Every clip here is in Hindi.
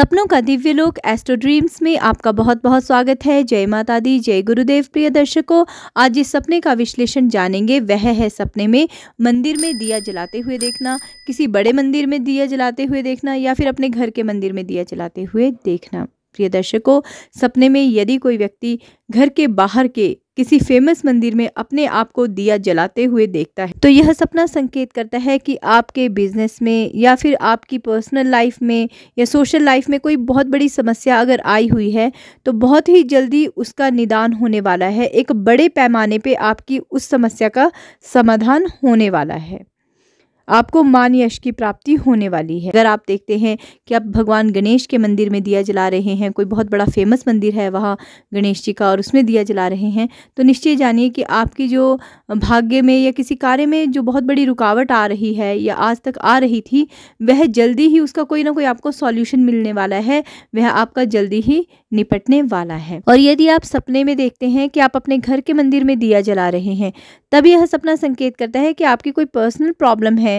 सपनों का दिव्य लोक एस्ट्रो ड्रीम्स में आपका बहुत बहुत स्वागत है जय माता दी जय गुरुदेव प्रिय दर्शकों आज जिस सपने का विश्लेषण जानेंगे वह है सपने में मंदिर में दिया जलाते हुए देखना किसी बड़े मंदिर में दिया जलाते हुए देखना या फिर अपने घर के मंदिर में दिया जलाते हुए देखना प्रिय दर्शकों सपने में यदि कोई व्यक्ति घर के बाहर के किसी फेमस मंदिर में अपने आप को दिया जलाते हुए देखता है तो यह सपना संकेत करता है कि आपके बिजनेस में या फिर आपकी पर्सनल लाइफ में या सोशल लाइफ में कोई बहुत बड़ी समस्या अगर आई हुई है तो बहुत ही जल्दी उसका निदान होने वाला है एक बड़े पैमाने पे आपकी उस समस्या का समाधान होने वाला है आपको मान यश की प्राप्ति होने वाली है अगर आप देखते हैं कि आप भगवान गणेश के मंदिर में दिया जला रहे हैं कोई बहुत बड़ा फेमस मंदिर है वहाँ गणेश जी का और उसमें दिया जला रहे हैं तो निश्चय जानिए कि आपकी जो भाग्य में या किसी कार्य में जो बहुत बड़ी रुकावट आ रही है या आज तक आ रही थी वह जल्दी ही उसका कोई ना कोई आपको सॉल्यूशन मिलने वाला है वह आपका जल्दी ही निपटने वाला है और यदि आप सपने में देखते हैं कि आप अपने घर के मंदिर में दिया जला रहे हैं तब यह सपना संकेत करता है कि आपकी कोई पर्सनल प्रॉब्लम है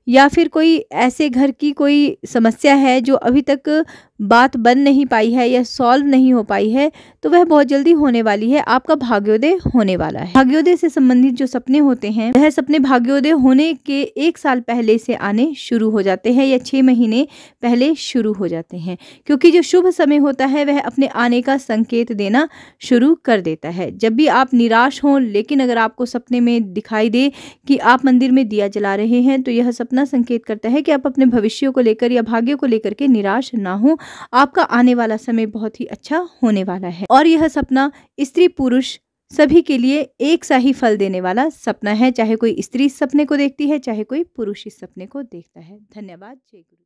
या फिर कोई ऐसे घर की कोई समस्या है जो अभी तक बात बन नहीं पाई है या सॉल्व नहीं हो पाई है तो वह बहुत जल्दी होने वाली है आपका भाग्योदय होने वाला है भाग्योदय से संबंधित जो सपने होते हैं वह सपने भाग्योदय होने के एक साल पहले से आने शुरू हो जाते हैं या छः महीने पहले शुरू हो जाते हैं क्योंकि जो शुभ समय होता है वह अपने आने का संकेत देना शुरू कर देता है जब भी आप निराश हों लेकिन अगर आपको सपने में दिखाई दे कि आप मंदिर में दिया जला रहे हैं तो यह सपना अपना संकेत करता है कि आप अपने भविष्य को लेकर या भाग्य को लेकर के निराश ना हो आपका आने वाला समय बहुत ही अच्छा होने वाला है और यह सपना स्त्री पुरुष सभी के लिए एक सा ही फल देने वाला सपना है चाहे कोई स्त्री इस सपने को देखती है चाहे कोई पुरुष इस सपने को देखता है धन्यवाद जय गुरु